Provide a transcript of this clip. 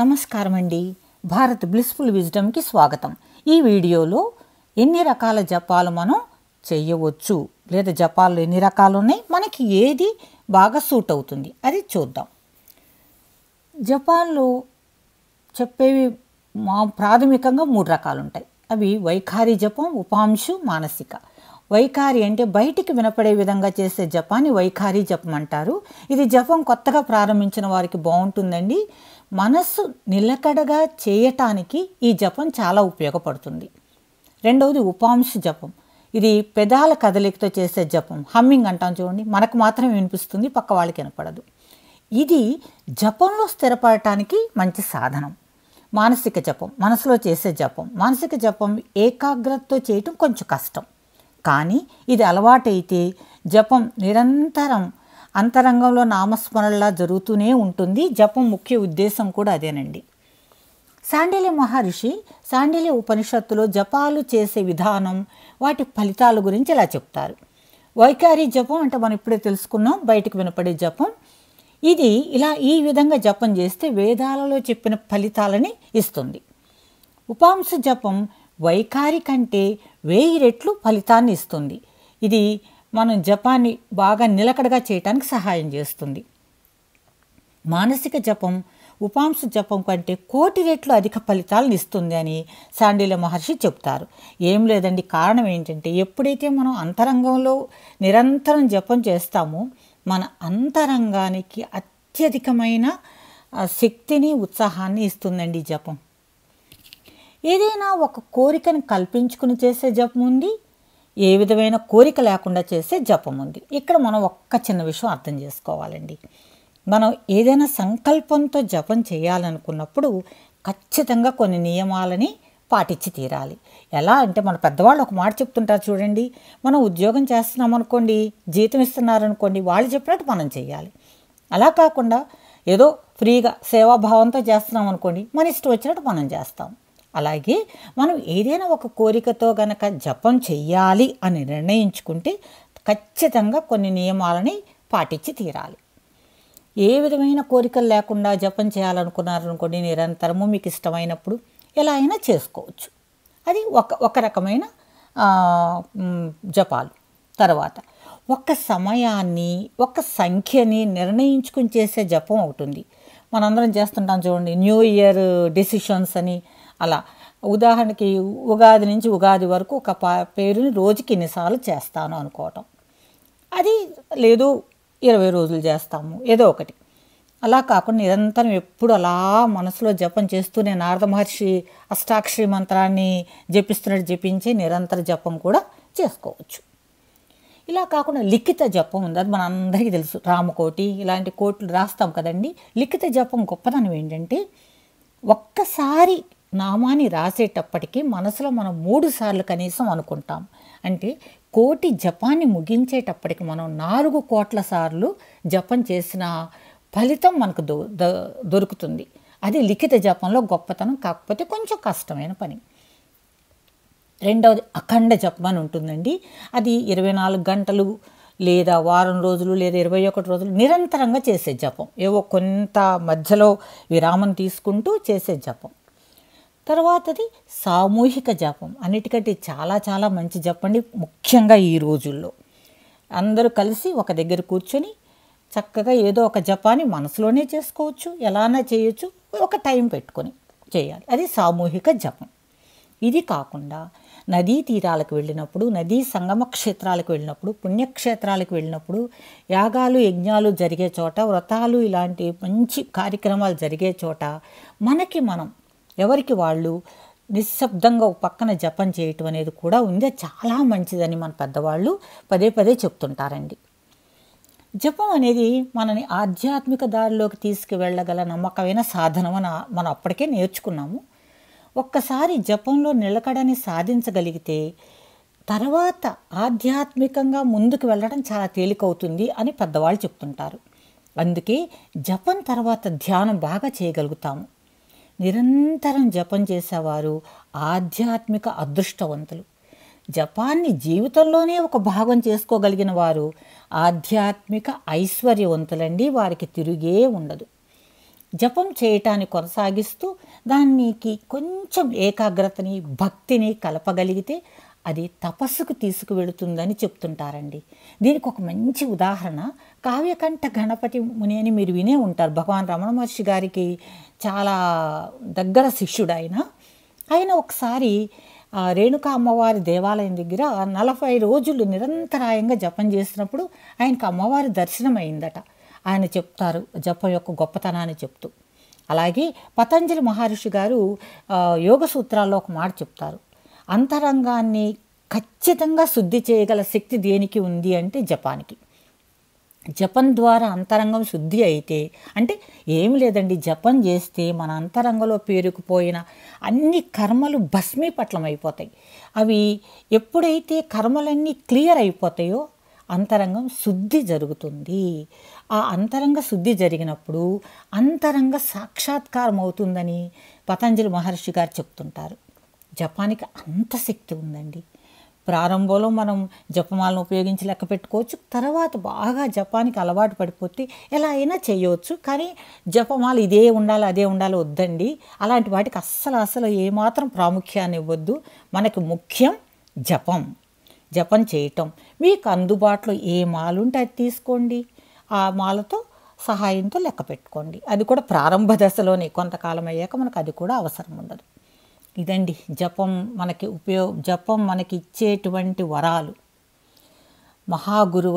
నమస్కారం అండి భారత్ బ్లిస్ఫుల్ విజ్డమ్కి స్వాగతం ఈ వీడియోలో ఎన్ని రకాల జపాలు మనం చేయవచ్చు లేదా జపాలు ఎన్ని రకాలు ఉన్నాయి మనకి ఏది బాగా సూట్ అవుతుంది అది చూద్దాం జపాన్లో చెప్పేవి మా ప్రాథమికంగా మూడు రకాలు ఉంటాయి అవి వైఖారి జపం ఉపాంశు మానసిక వైఖారి అంటే బయటికి వినపడే విధంగా చేసే జపాన్ని వైఖారి జపం అంటారు ఇది జపం కొత్తగా ప్రారంభించిన వారికి బాగుంటుందండి మనస్సు నిలకడగా చేయటానికి ఈ జపం చాలా ఉపయోగపడుతుంది రెండవది ఉపాంశ జపం ఇది పెదాల కదలికతో చేసే జపం హమ్మింగ్ అంటాం చూడండి మనకు మాత్రమే వినిపిస్తుంది పక్క వాళ్ళకి వినపడదు ఇది జపంలో స్థిరపడటానికి మంచి సాధనం మానసిక జపం మనసులో చేసే జపం మానసిక జపం ఏకాగ్రతతో చేయటం కొంచెం కష్టం కానీ ఇది అలవాటైతే జపం నిరంతరం అంతరంగంలో నామస్మరణలా జరుగుతూనే ఉంటుంది జపం ముఖ్య ఉద్దేశం కూడా అదేనండి శాండిల్య మహర్షి శాండిల్య ఉపనిషత్తులో జపాలు చేసే విధానం వాటి ఫలితాల గురించి ఇలా చెప్తారు వైకారి జపం అంటే మనం ఇప్పుడే తెలుసుకున్నాం బయటకు వినపడే జపం ఇది ఇలా ఈ విధంగా జపం చేస్తే వేదాలలో చెప్పిన ఫలితాలని ఇస్తుంది ఉపాంశ జపం వైకారి కంటే వెయ్యి రెట్లు ఫలితాన్ని ఇస్తుంది ఇది మనం జపాన్ని బాగా నిలకడగా చేయటానికి సహాయం చేస్తుంది మానసిక జపం ఉపాంశ జపం కంటే కోటి రేట్లు అధిక ఫలితాలను ఇస్తుంది అని శాండిల మహర్షి చెప్తారు ఏం లేదండి కారణం ఏంటంటే ఎప్పుడైతే మనం అంతరంగంలో నిరంతరం జపం చేస్తామో మన అంతరంగానికి అత్యధికమైన శక్తిని ఉత్సాహాన్ని ఇస్తుందండి జపం ఏదైనా ఒక కోరికను కల్పించుకుని చేసే జపం ఉంది ఏ విధమైన కోరిక లేకుండా చేసే జపం ఉంది ఇక్కడ మనం ఒక్క చిన్న విషయం అర్థం చేసుకోవాలండి మనం ఏదైనా సంకల్పంతో జపం చేయాలనుకున్నప్పుడు ఖచ్చితంగా కొన్ని నియమాలని పాటించి తీరాలి ఎలా అంటే మన పెద్దవాళ్ళు ఒక మాట చెప్తుంటారు చూడండి మనం ఉద్యోగం చేస్తున్నాం అనుకోండి జీతం ఇస్తున్నారనుకోండి వాళ్ళు చెప్పినట్టు మనం చేయాలి అలా కాకుండా ఏదో ఫ్రీగా సేవాభావంతో చేస్తున్నాం అనుకోండి మన ఇష్టం వచ్చినట్టు మనం చేస్తాం అలాగే మనం ఏదైనా ఒక కోరికతో గనక జపం చెయ్యాలి అని నిర్ణయించుకుంటే ఖచ్చితంగా కొన్ని నియమాలని పాటించి తీరాలి ఏ విధమైన కోరికలు లేకుండా జపం చేయాలనుకున్నారనుకోండి నిరంతరము మీకు ఇష్టమైనప్పుడు ఎలా అయినా చేసుకోవచ్చు అది ఒక ఒక రకమైన జపాలు తర్వాత ఒక సమయాన్ని ఒక సంఖ్యని నిర్ణయించుకుని చేసే జపం ఒకటి ఉంది మనందరం చేస్తుంటాం చూడండి న్యూ ఇయర్ డెసిషన్స్ అని అలా ఉదాహరణకి ఉగాది నుంచి ఉగాది వరకు ఒక పేరుని రోజుకి ఎన్నిసార్లు చేస్తాను అనుకోవటం అది లేదు ఇరవై రోజులు చేస్తాము ఏదో ఒకటి అలా కాకుండా నిరంతరం ఎప్పుడు అలా మనసులో జపం చేస్తూ నేను నారద మహర్షి అష్టాక్షరి మంత్రాన్ని జపిస్తున్నట్టు జపించి నిరంతర జపం కూడా చేసుకోవచ్చు ఇలా కాకుండా లిఖిత జపం ఉంది అది మన అందరికీ తెలుసు రామకోటి ఇలాంటి కోట్లు రాస్తాం కదండి లిఖిత జపం గొప్పదనం ఏంటంటే ఒక్కసారి నామాన్ని రాసేటప్పటికీ మనసులో మనం మూడు సార్లు కనీసం అనుకుంటాం అంటే కోటి జపాన్ని ముగించేటప్పటికి మనం నాలుగు కోట్ల సార్లు జపం చేసిన ఫలితం మనకు దొ దొరుకుతుంది అది లిఖిత జపంలో గొప్పతనం కాకపోతే కొంచెం కష్టమైన పని రెండవది అఖండ జపం అని ఉంటుందండి అది ఇరవై నాలుగు గంటలు లేదా వారం రోజులు లేదా ఇరవై ఒకటి రోజులు నిరంతరంగా చేసే జపం ఏవో కొంత మధ్యలో విరామం తీసుకుంటూ చేసే జపం తర్వాతది సామూహిక జపం అన్నిటికంటే చాలా చాలా మంచి జపండి ముఖ్యంగా ఈ రోజుల్లో అందరూ కలిసి ఒక దగ్గర కూర్చొని చక్కగా ఏదో ఒక జపాన్ని మనసులోనే చేసుకోవచ్చు ఎలానా చేయొచ్చు ఒక టైం పెట్టుకొని చేయాలి అది సామూహిక జపం ఇది కాకుండా నదీ తీరాలకు వెళ్ళినప్పుడు నదీ సంగమ క్షేత్రాలకు వెళ్ళినప్పుడు పుణ్యక్షేత్రాలకు వెళ్ళినప్పుడు యాగాలు యజ్ఞాలు జరిగే చోట వ్రతాలు ఇలాంటి మంచి కార్యక్రమాలు జరిగే చోట మనకి మనం ఎవరికి వాళ్ళు నిశ్శబ్దంగా ఒక పక్కన జపం చేయటం అనేది కూడా ఉంది చాలా మంచిదని మన పెద్దవాళ్ళు పదే పదే చెప్తుంటారండి జపం అనేది మనని ఆధ్యాత్మిక దారిలోకి తీసుకువెళ్ళగల నమ్మకమైన సాధనం అని మనం అప్పటికే నేర్చుకున్నాము ఒక్కసారి జపంలో నిలకడని సాధించగలిగితే తర్వాత ఆధ్యాత్మికంగా ముందుకు వెళ్ళడం చాలా తేలికవుతుంది అని పెద్దవాళ్ళు చెప్తుంటారు అందుకే జపం తర్వాత ధ్యానం బాగా చేయగలుగుతాము నిరంతరం జపం చేసేవారు ఆధ్యాత్మిక అదృష్టవంతులు జపాన్ని జీవితంలోనే ఒక భాగం చేసుకోగలిగిన వారు ఆధ్యాత్మిక ఐశ్వర్యవంతులండి వారికి తిరిగే ఉండదు జపం చేయటాన్ని కొనసాగిస్తూ దానికి కొంచెం ఏకాగ్రతని భక్తిని కలపగలిగితే అది తపస్సుకు తీసుకువెళుతుందని చెప్తుంటారండి దీనికి ఒక మంచి ఉదాహరణ కావ్యకంఠ గణపతి ముని అని మీరు వినే ఉంటారు భగవాన్ రమణ మహర్షి గారికి చాలా దగ్గర శిష్యుడు ఆయన ఆయన ఒకసారి రేణుకా అమ్మవారి దేవాలయం దగ్గర నలభై రోజులు నిరంతరాయంగా జపం చేసినప్పుడు ఆయనకు అమ్మవారి దర్శనం అయిందట ఆయన చెప్తారు జపం యొక్క గొప్పతనాన్ని చెప్తూ అలాగే పతంజలి మహర్షి గారు యోగ సూత్రాల్లో ఒక మాట చెప్తారు అంతరంగాన్ని ఖచ్చితంగా శుద్ధి చేయగల శక్తి దేనికి ఉంది అంటే జపానికి జపం ద్వారా అంతరంగం శుద్ధి అయితే అంటే ఏమి లేదండి జపం చేస్తే మన అంతరంగంలో పేరుకుపోయిన అన్ని కర్మలు భస్మీపట్లం అయిపోతాయి అవి ఎప్పుడైతే కర్మలన్నీ క్లియర్ అయిపోతాయో అంతరంగం శుద్ధి జరుగుతుంది ఆ అంతరంగ శుద్ధి జరిగినప్పుడు అంతరంగ సాక్షాత్కారం అవుతుందని పతంజలి మహర్షి గారు చెప్తుంటారు జపానికి అంత శక్తి ఉందండి ప్రారంభంలో మనం జపమాలను ఉపయోగించి లెక్క పెట్టుకోవచ్చు తర్వాత బాగా జపానికి అలవాటు పడిపోతే ఎలా అయినా చేయవచ్చు కానీ జపమాలు ఇదే ఉండాలి అదే ఉండాలి వద్దండి అలాంటి వాటికి అస్సలు అసలు ఏమాత్రం ప్రాముఖ్యాన్ని ఇవ్వద్దు మనకు ముఖ్యం జపం జపం చేయటం మీకు అందుబాటులో ఏ మాలుంటే అది తీసుకోండి ఆ మాలతో సహాయంతో లెక్క పెట్టుకోండి అది కూడా ప్రారంభ దశలోనే కొంతకాలం అయ్యాక మనకు అది కూడా అవసరం ఉండదు ఇదండి జపం మనకి ఉపయోగ జపం మనకి ఇచ్చేటువంటి వరాలు మహాగురువు